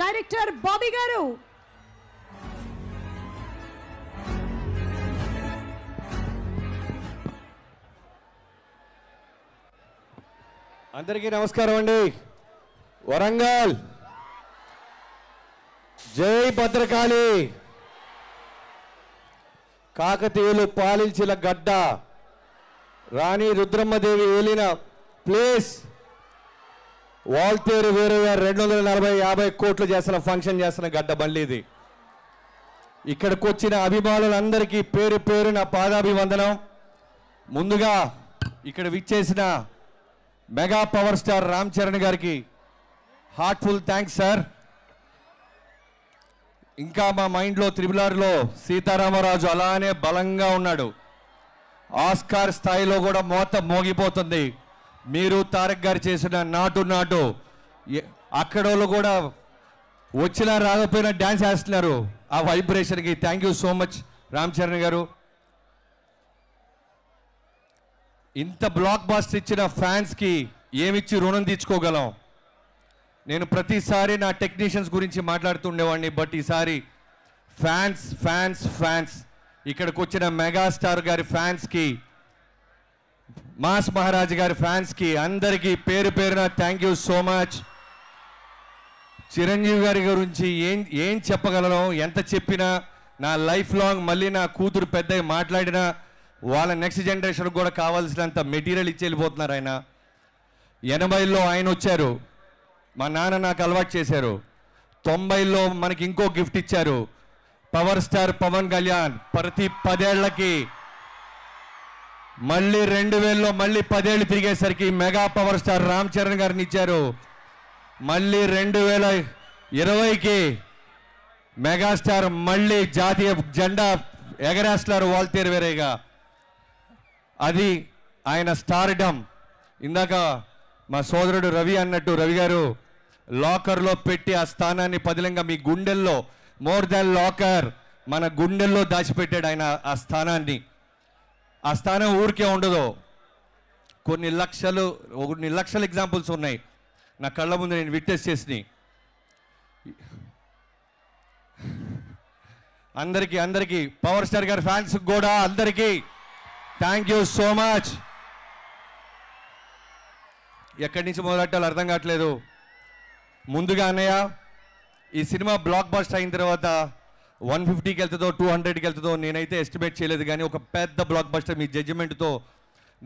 director Bobby గారు అందరికీ నమస్కారం అండి వరంగల్ జై భద్రకాళి కాకతీయులు పాలించిన గడ్డ రాణి రుద్రమ్మదేవి వెళ్ళిన ప్లేస్ వాల్తేరు వేరే రెండు వందల నలభై యాభై కోట్లు చేస్తున్న ఫంక్షన్ చేస్తున్న గడ్డ బండి ఇది ఇక్కడికి వచ్చిన అభిమానులందరికీ పేరు పేరు నా పాదాభివందనం ముందుగా ఇక్కడ విచ్చేసిన mega power star Ram Charan గారికి హార్ట్ఫుల్ థ్యాంక్స్ సార్ ఇంకా మా మైండ్లో త్రిబులార్లో సీతారామరాజు అలానే బలంగా ఉన్నాడు ఆస్కార్ స్థాయిలో కూడా మోత మోగిపోతుంది మీరు తారక్ గారు చేసిన నాటు నాటు అక్కడ వాళ్ళు కూడా వచ్చినా రాకపోయినా డ్యాన్స్ వేస్తున్నారు ఆ వైబ్రేషన్కి thank you so much Ram Charan గారు ఇంత బ్లాక్ బాస్టర్ ఇచ్చిన ఫ్యాన్స్కి ఏమిచ్చి రుణం తీర్చుకోగలం నేను ప్రతిసారి నా టెక్నీషియన్స్ గురించి మాట్లాడుతుండేవాడిని బట్ ఈసారి ఫ్యాన్స్ ఫ్యాన్స్ ఫ్యాన్స్ ఇక్కడికి వచ్చిన మెగాస్టార్ గారి ఫ్యాన్స్కి మాస్ మహారాజ్ గారి ఫ్యాన్స్కి అందరికీ పేరు పేరున thank you so much Chiranjeevi గారి గురించి ఏం ఏం చెప్పగలను ఎంత చెప్పినా నా లైఫ్ లాంగ్ మళ్ళీ నా కూతురు పెద్ద మాట్లాడినా వాళ్ళ నెక్స్ట్ జనరేషన్కి కూడా కావాల్సినంత మెటీరియల్ ఇచ్చి వెళ్ళిపోతున్నారు ఆయన ఎనభైలో ఆయన వచ్చారు మా నాన్న నాకు అలవాటు చేశారు తొంభైలో మనకి ఇంకో గిఫ్ట్ ఇచ్చారు పవర్ స్టార్ పవన్ కళ్యాణ్ ప్రతి పదేళ్లకి మళ్ళీ రెండు వేలలో మళ్ళీ పదేళ్ళు తిరిగేసరికి mega power star Ram Charan గారిని ఇచ్చారు మళ్ళీ రెండు వేల ఇరవైకి మెగాస్టార్ మళ్ళీ జాతీయ జెండా ఎగరేస్తారు వాల్తేరు వేరేగా అది ఆయన స్టార్డమ్ ఇందాక మా సోదరుడు రవి అన్నట్టు రవి గారు లాకర్లో పెట్టి ఆ స్థానాన్ని పదిలంగా మీ గుండెల్లో మోర్ దాన్ లాకర్ మన గుండెల్లో దాచిపెట్టాడు ఆయన ఆ స్థానాన్ని ఆ స్థానం ఊరికే ఉండదు కొన్ని లక్షలు కొన్ని లక్షల ఎగ్జాంపుల్స్ ఉన్నాయి నా కళ్ళ ముందు నేను విట్నెస్ చేసినాయి అందరికీ అందరికీ పవర్ స్టార్ గారి ఫ్యాన్స్ కూడా అందరికీ థ్యాంక్ యూ సో మచ్ ఎక్కడి నుంచి మొదలెట్టాలో అర్థం కావట్లేదు ముందుగా అన్నయ్య ఈ సినిమా బ్లాక్ బస్ట్ అయిన తర్వాత వన్ ఫిఫ్టీకి వెళ్తుందో టూ హండ్రెడ్కి వెళ్తుందో నేనైతే ఎస్టిమేట్ చేయలేదు కానీ ఒక పెద్ద బ్లాక్ బస్టర్ మీ జడ్జిమెంట్తో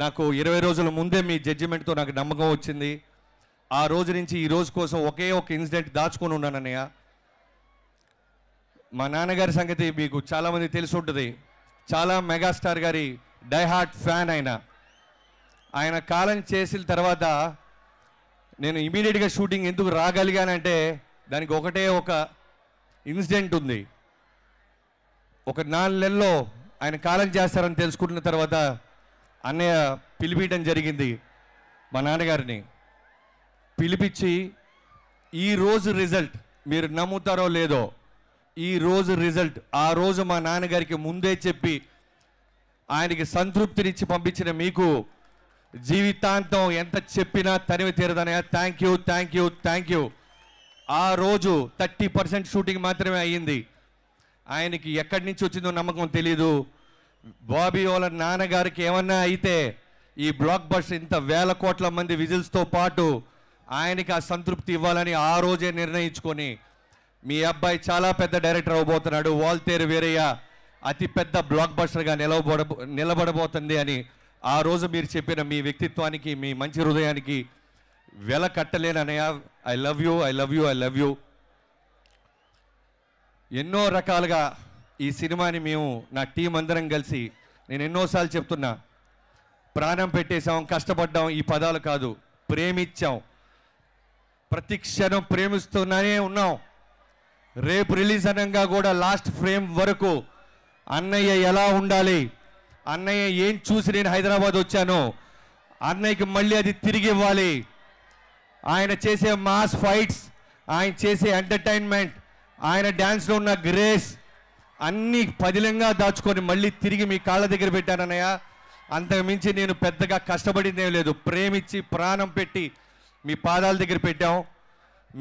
నాకు ఇరవై రోజుల ముందే మీ జడ్జిమెంట్తో నాకు నమ్మకం వచ్చింది ఆ రోజు నుంచి ఈ రోజు కోసం ఒకే ఒక ఇన్సిడెంట్ దాచుకొని ఉన్నానన్నయ్య మా నాన్నగారి సంగతి మీకు చాలామంది తెలిసి ఉంటుంది చాలా మెగాస్టార్ గారి డైహార్ట్ ఫ్యాన్ ఆయన ఆయన కాలం చేసిన తర్వాత నేను ఇమీడియట్గా షూటింగ్ ఎందుకు రాగలిగానంటే దానికి ఒకటే ఒక ఇన్సిడెంట్ ఉంది ఒక నాలుగు నెలల్లో ఆయన కాలం చేస్తారని తెలుసుకుంటున్న తర్వాత అన్నయ్య పిలిపించడం జరిగింది మా నాన్నగారిని పిలిపించి ఈ రోజు రిజల్ట్ మీరు నమ్ముతారో లేదో ఈ రోజు రిజల్ట్ ఆ రోజు మా నాన్నగారికి ముందే చెప్పి ఆయనకి సంతృప్తినిచ్చి పంపించిన మీకు జీవితాంతం ఎంత చెప్పినా తనివి తీరదనయా thank you thank you thank you ఆ రోజు థర్టీ పర్సెంట్ షూటింగ్ మాత్రమే అయ్యింది ఆయనకి ఎక్కడి నుంచి వచ్చిందో నమ్మకం తెలీదు బాబీ వాళ్ళ నాన్నగారికి ఏమన్నా అయితే ఈ బ్లాక్ బస్టర్ ఇంత వేల కోట్ల మంది విజిల్స్తో పాటు ఆయనకి ఆ సంతృప్తి ఇవ్వాలని ఆ రోజే నిర్ణయించుకొని మీ అబ్బాయి చాలా పెద్ద డైరెక్టర్ అవ్వబోతున్నాడు వాల్తేరు వేరయ్య అతిపెద్ద బ్లాక్ బస్టర్గా నిలవబడ నిలబడబోతుంది అని ఆ రోజు మీరు చెప్పిన మీ వ్యక్తిత్వానికి మీ మంచి హృదయానికి వెల కట్టలేననయా I love you I love you I love you ఎన్నో రకాలుగా ఈ సినిమాని మేము నా టీం అందరం కలిసి నేను ఎన్నోసార్లు చెప్తున్నా ప్రాణం పెట్టేశాం కష్టపడ్డాం ఈ పదాలు కాదు ప్రేమిచ్చాం ప్రతి క్షణం ప్రేమిస్తూనే ఉన్నాం రేపు రిలీజ్ అనగా కూడా లాస్ట్ ఫ్రేమ్ వరకు అన్నయ్య ఎలా ఉండాలి అన్నయ్య ఏం చూసి నేను హైదరాబాద్ వచ్చాను అన్నయ్యకి మళ్ళీ అది తిరిగి ఇవ్వాలి ఆయన చేసే మాస్ ఫైట్స్ ఆయన చేసే ఎంటర్టైన్మెంట్ ఆయన డ్యాన్స్లో ఉన్న గ్రేస్ అన్నీ పదిలంగా దాచుకొని మళ్ళీ తిరిగి మీ కాళ్ళ దగ్గర పెట్టానన్నయ్య అంతకు మించి నేను పెద్దగా కష్టపడిందే లేదు ప్రేమించి ప్రాణం పెట్టి మీ పాదాల దగ్గర పెట్టాం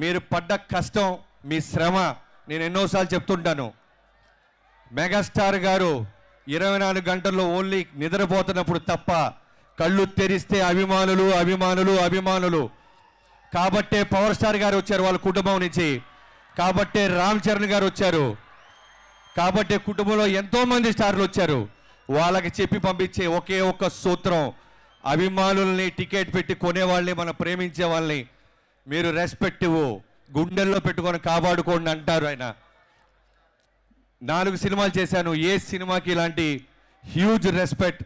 మీరు పడ్డ కష్టం మీ శ్రమ నేను ఎన్నోసార్లు చెప్తుంటాను మెగాస్టార్ గారు ఇరవై నాలుగు గంటల్లో ఓన్లీ నిద్రపోతున్నప్పుడు తప్ప కళ్ళు తెరిస్తే అభిమానులు అభిమానులు అభిమానులు కాబట్టే పవర్ స్టార్ గారు వచ్చారు వాళ్ళ కుటుంబం నుంచి కాబట్టే రామ్ చరణ్ గారు వచ్చారు కాబట్టి కుటుంబంలో ఎంతోమంది స్టార్లు వచ్చారు వాళ్ళకి చెప్పి పంపించే ఒకే ఒక్క సూత్రం అభిమానుల్ని టికెట్ పెట్టి కొనేవాళ్ళని మనం ప్రేమించే వాళ్ళని మీరు రెస్పెక్ట్ గుండెల్లో పెట్టుకొని కాపాడుకోండి అంటారు ఆయన నాలుగు సినిమాలు చేశాను ఏ సినిమాకి ఇలాంటి హ్యూజ్ రెస్పెక్ట్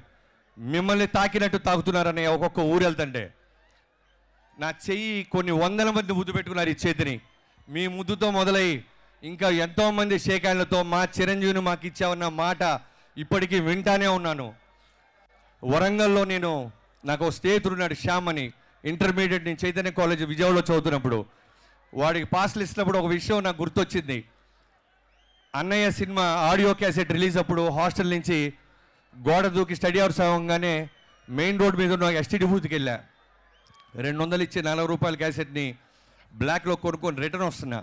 మిమ్మల్ని తాకినట్టు తాకుతున్నారని ఒక్కొక్క ఊరు వెళ్తండే నా చెయ్యి కొన్ని వందల మంది ముద్దు పెట్టుకున్నారు ఈ చేతిని మీ ముద్దుతో మొదలై ఇంకా ఎంతోమంది మంది హ్యాండ్లతో మా చిరంజీవిని మాకు ఇచ్చావన్న మాట ఇప్పటికీ వింటానే ఉన్నాను వరంగల్లో నేను నాకు స్నేహితుడున్నాడు శ్యామ్ అని ఇంటర్మీడియట్ నేను చైతన్య కాలేజ్ విజయవాడలో చదువుతున్నప్పుడు వాడికి పాస్లు ఇస్తున్నప్పుడు ఒక విషయం నాకు గుర్తొచ్చింది Annayya cinema audio cassette release అప్పుడు హాస్టల్ నుంచి గోడ దూకి స్టడీ అవర్స్ అవ్వగానే మెయిన్ రోడ్ మీద ఉన్న ఎస్టీడీ బూత్కి వెళ్ళా రెండు వందలు ఇచ్చి నలభై రూపాయల క్యాసెట్ని బ్లాక్లో కొనుక్కొని రిటర్న్ వస్తున్నా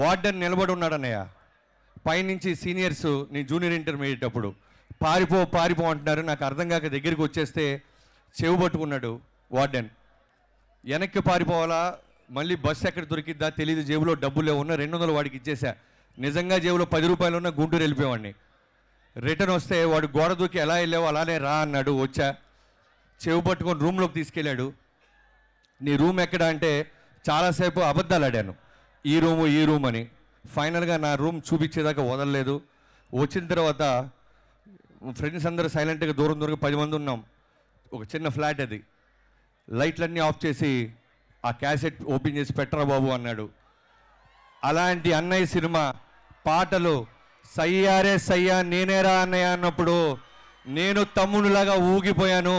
వార్డెన్ నిలబడి ఉన్నాడన్నయ్య పైనుంచి సీనియర్స్ నీ జూనియర్ ఇంటర్మీడియట్ అప్పుడు పారిపో పారిపో అంటున్నారు నాకు అర్థం కాక దగ్గరికి వచ్చేస్తే చెవు పట్టుకున్నాడు వార్డెన్ వెనక్కి పారిపోవాలా మళ్ళీ బస్సు ఎక్కడ దొరికిద్దా తెలియదు జేబులో డబ్బులే ఉన్నా రెండు వందలు వాడికి ఇచ్చేసా నిజంగా జేబులో పది రూపాయలు ఉన్నా గుంటూరు వెళ్ళిపోయేవాడిని రిటర్న్ వస్తే వాడు గోడ దూకి ఎలా వెళ్ళావు అలానే రా అన్నాడు వచ్చా చెవు పట్టుకొని రూమ్లోకి తీసుకెళ్ళాడు నీ రూమ్ ఎక్కడ అంటే చాలాసేపు అబద్ధాలు ఆడాను ఈ రూము ఈ రూమ్ అని ఫైనల్గా నా రూమ్ చూపించేదాకా వదలలేదు వచ్చిన తర్వాత ఫ్రెండ్స్ అందరూ సైలెంట్గా దూరం దూరం పది మంది ఉన్నాం ఒక చిన్న ఫ్లాట్ అది లైట్లన్నీ ఆఫ్ చేసి ఆ క్యాసెట్ ఓపెన్ చేసి పెట్టరా బాబు అన్నాడు అలాంటి అన్నయ్య సినిమా పాటలు సయ్యారే సయ్యా నేనేరా అన్నయ్య అన్నప్పుడు నేను తమ్మునిలాగా ఊగిపోయాను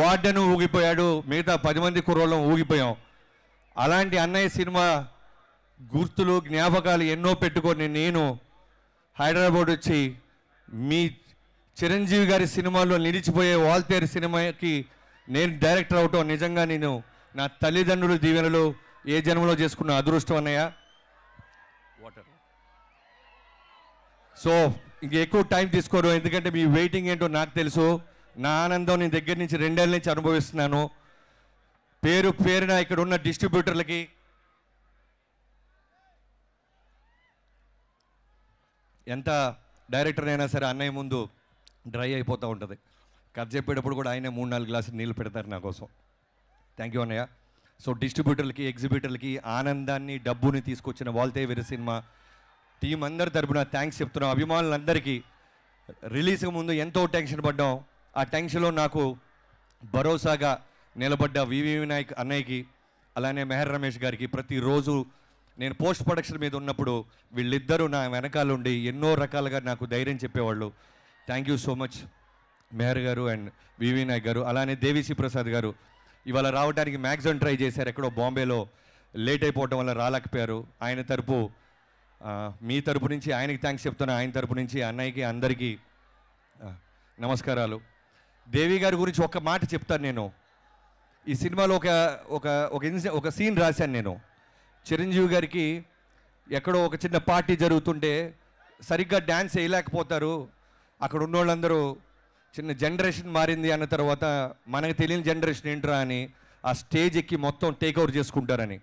వాడను ఊగిపోయాడు మిగతా పది మంది కుర్రోళ్ళం ఊగిపోయాం అలాంటి అన్నయ్య సినిమా గుర్తులు జ్ఞాపకాలు ఎన్నో పెట్టుకొని నేను హైదరాబాద్ వచ్చి మీ చిరంజీవి గారి సినిమాలో నిలిచిపోయే వాల్తేర్ సినిమాకి నేను డైరెక్టర్ అవటం నిజంగా నేను నా తల్లిదండ్రులు దీవెనలు ఏ జన్మలో చేసుకున్న అదృష్టం అన్నయ్య వాటర్ సో ఇంక ఎక్కువ టైం తీసుకోరు ఎందుకంటే మీ వెయిటింగ్ ఏంటో నాకు తెలుసు నా ఆనందం నేను దగ్గర నుంచి రెండేళ్ళ నుంచి అనుభవిస్తున్నాను పేరు పేరున ఇక్కడ ఉన్న డిస్ట్రిబ్యూటర్లకి ఎంత డైరెక్టర్ అయినా సరే అన్నయ్య ముందు డ్రై అయిపోతూ ఉంటుంది కథ చెప్పేటప్పుడు కూడా ఆయనే మూడు నాలుగు గ్లాసులు నీళ్ళు పెడతారు నా కోసం థ్యాంక్ యూ అన్నయ్య సో డిస్ట్రిబ్యూటర్లకి ఎగ్జిబ్యూటర్లకి ఆనందాన్ని డబ్బుని తీసుకొచ్చిన వాల్తే వేరే సినిమా టీం అందరి తరపున థ్యాంక్స్ చెప్తున్నాం అభిమానులందరికీ రిలీజ్కి ముందు ఎంతో టెన్షన్ పడ్డాం ఆ టెన్షన్లో నాకు భరోసాగా నిలబడ్డ వివి వినాయక్ అన్నయ్యకి అలానే మెహర్ రమేష్ గారికి ప్రతిరోజు నేను పోస్ట్ ప్రొడక్షన్ మీద ఉన్నప్పుడు వీళ్ళిద్దరూ నా వెనకాల ఉండి ఎన్నో రకాలుగా నాకు ధైర్యం చెప్పేవాళ్ళు thank you so much Meher గారు అండ్ వివి నాయక్ గారు అలానే దేవిశ్రీ ప్రసాద్ గారు ఇవాళ రావడానికి మ్యాక్సిమం ట్రై చేశారు ఎక్కడో బాంబేలో లేట్ అయిపోవటం వల్ల రాలేకపోయారు ఆయన తరపు మీ తరపు నుంచి ఆయనకి థ్యాంక్స్ చెప్తున్నా ఆయన తరపు నుంచి అన్నయ్యకి అందరికీ నమస్కారాలు దేవి గారి గురించి ఒక్క మాట చెప్తాను నేను ఈ సినిమాలో ఒక ఒక ఒక ఒక సీన్ రాశాను నేను చిరంజీవి గారికి ఎక్కడో ఒక చిన్న పార్టీ జరుగుతుంటే సరిగ్గా డ్యాన్స్ వేయలేకపోతారు అక్కడ ఉన్నోళ్ళందరూ చిన్న జనరేషన్ మారింది అన్న తర్వాత మనకు తెలియని జనరేషన్ ఏంట్రా అని ఆ స్టేజ్ ఎక్కి మొత్తం టేక్ ఓవర్ చేసుకుంటారని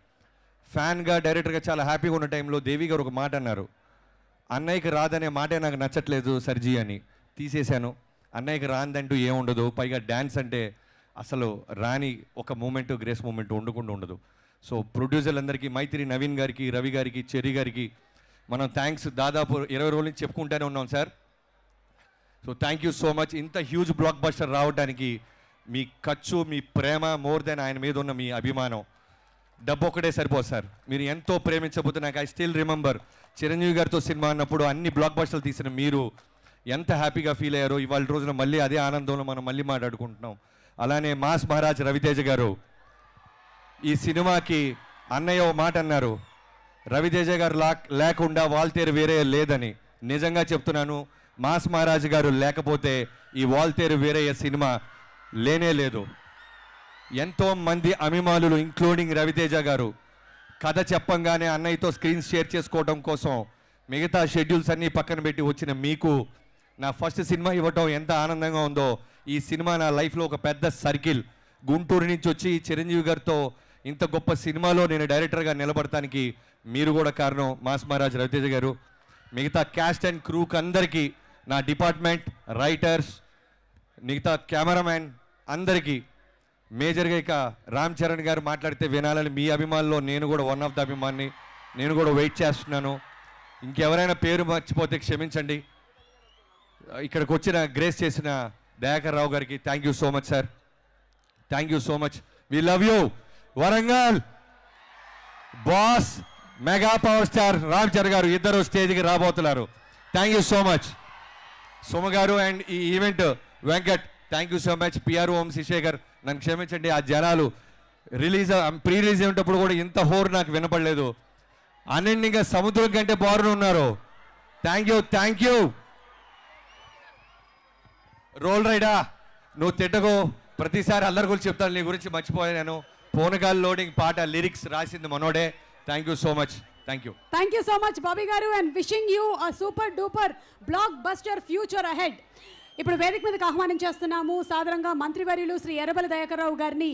ఫ్యాన్గా డైరెక్టర్గా చాలా హ్యాపీగా ఉన్న టైంలో దేవి గారు ఒక మాట అన్నారు అన్నయ్యకి రాదనే మాటే నాకు నచ్చట్లేదు సర్జీ అని తీసేశాను అన్నయ్యకి రాందంటూ ఏముండదు పైగా డ్యాన్స్ అంటే అసలు రాని ఒక మూమెంట్ గ్రేస్ మూమెంట్ ఉండకుండా ఉండదు సో ప్రొడ్యూసర్లందరికీ మైత్రి నవీన్ గారికి రవి గారికి చెరి గారికి మనం థ్యాంక్స్ దాదాపు ఇరవై రోజుల నుంచి చెప్పుకుంటూనే ఉన్నాం sir so thank you so much ఇంత హ్యూజ్ బ్లాక్ బస్టర్ రావడానికి మీ ఖర్చు మీ ప్రేమ మోర్ దెన్ ఆయన మీద ఉన్న మీ అభిమానం డబ్బు ఒకటే సరిపోదు సార్ మీరు ఎంతో ప్రేమించబోతే నాకు ఐ స్టిల్ రిమెంబర్ చిరంజీవి గారితో సినిమా అన్నప్పుడు అన్ని బ్లాక్ బస్టర్లు తీసిన మీరు ఎంత హ్యాపీగా ఫీల్ అయ్యారో ఇవాళ రోజున మళ్ళీ అదే ఆనందంలో మనం మళ్ళీ మాట్లాడుకుంటున్నాం అలానే మాస్ మహారాజ్ రవితేజ గారు ఈ సినిమాకి అన్నయ్య ఓ మాట అన్నారు రవితేజ గారు లా లేకుండా వాల్తేరు వేరే లేదని నిజంగా చెప్తున్నాను మాస్ మహారాజ్ గారు లేకపోతే ఈ వాల్తేరు వేరే సినిమా లేనే లేదు ఎంతో మంది అభిమానులు ఇంక్లూడింగ్ రవితేజ గారు కథ చెప్పంగానే అన్నయ్యతో స్క్రీన్స్ షేర్ చేసుకోవడం కోసం మిగతా షెడ్యూల్స్ అన్నీ పక్కన పెట్టి వచ్చిన మీకు నా ఫస్ట్ సినిమా ఇవ్వటం ఎంత ఆనందంగా ఉందో ఈ సినిమా నా లైఫ్లో ఒక పెద్ద సర్కిల్ గుంటూరు నుంచి వచ్చి చిరంజీవి గారితో ఇంత గొప్ప సినిమాలో నేను డైరెక్టర్గా నిలబడటానికి మీరు కూడా కారణం మాస్ మహారాజ్ రవితేజ గారు మిగతా క్యాస్ట్ అండ్ క్రూకి అందరికీ నా డిపార్ట్మెంట్ రైటర్స్ మిగతా కెమెరామ్యాన్ అందరికీ మేజర్గా ఇక రామ్ చరణ్ గారు మాట్లాడితే వినాలని మీ అభిమానులు నేను కూడా వన్ ఆఫ్ ద అభిమాన్ని నేను కూడా వెయిట్ చేస్తున్నాను ఇంకెవరైనా పేరు మర్చిపోతే క్షమించండి ఇక్కడికి వచ్చిన గ్రేస్ చేసిన దయాకర్ రావు గారికి thank you so much sir thank you so much we love you Warangal boss mega power star Ram Charan గారు ఇద్దరు స్టేజ్కి రాబోతున్నారు thank you so much Suma గారు అండ్ ఈ event Venkat thank you so much PR ఓం శిశేఖర్ నన్ను క్షమించండి ఆ జనాలు రిలీజ్ ప్రీ రిలీజ్ అయినప్పుడు కూడా ఇంత హోర్ నాకు వినపడలేదు అనన్యంగా సముద్రం కంటే బారులు ఉన్నారు thank you thank you Roll Rida నువ్వు తిట్టకు ప్రతిసారి అల్లరి గురించి చెప్తాను నీ గురించి మర్చిపోయాను పోనగాల్ లోడింగ్ పాట లిరిక్స్ రాసింది మనోడే thank you so much thank you thank you so much Bobby గారు and wishing you a super duper blockbuster future ahead ఇప్పుడు వేదిక మీదకి ఆహ్వానం చేస్తున్నాము సాధారణంగా మంత్రివర్యులు శ్రీ ఎర్రబల దయాకర్రావు గారిని